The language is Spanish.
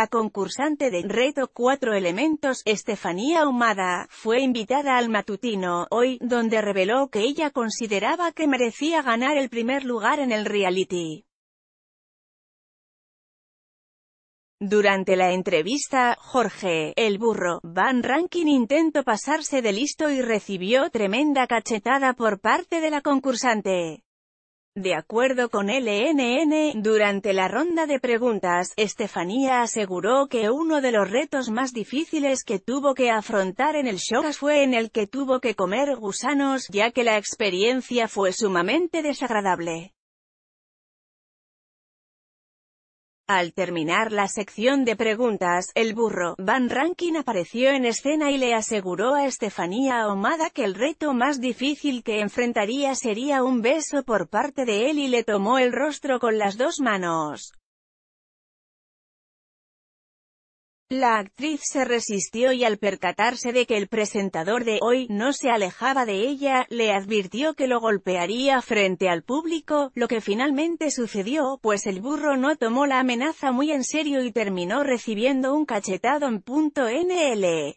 La concursante de Reto Cuatro Elementos, Estefanía Humada, fue invitada al matutino, hoy, donde reveló que ella consideraba que merecía ganar el primer lugar en el reality. Durante la entrevista, Jorge, el burro, Van Rankin intentó pasarse de listo y recibió tremenda cachetada por parte de la concursante. De acuerdo con LNN, durante la ronda de preguntas, Estefanía aseguró que uno de los retos más difíciles que tuvo que afrontar en el show fue en el que tuvo que comer gusanos, ya que la experiencia fue sumamente desagradable. Al terminar la sección de preguntas, el burro, Van Rankin apareció en escena y le aseguró a Estefanía Omada que el reto más difícil que enfrentaría sería un beso por parte de él y le tomó el rostro con las dos manos. La actriz se resistió y al percatarse de que el presentador de Hoy no se alejaba de ella, le advirtió que lo golpearía frente al público, lo que finalmente sucedió, pues el burro no tomó la amenaza muy en serio y terminó recibiendo un cachetado en punto NL.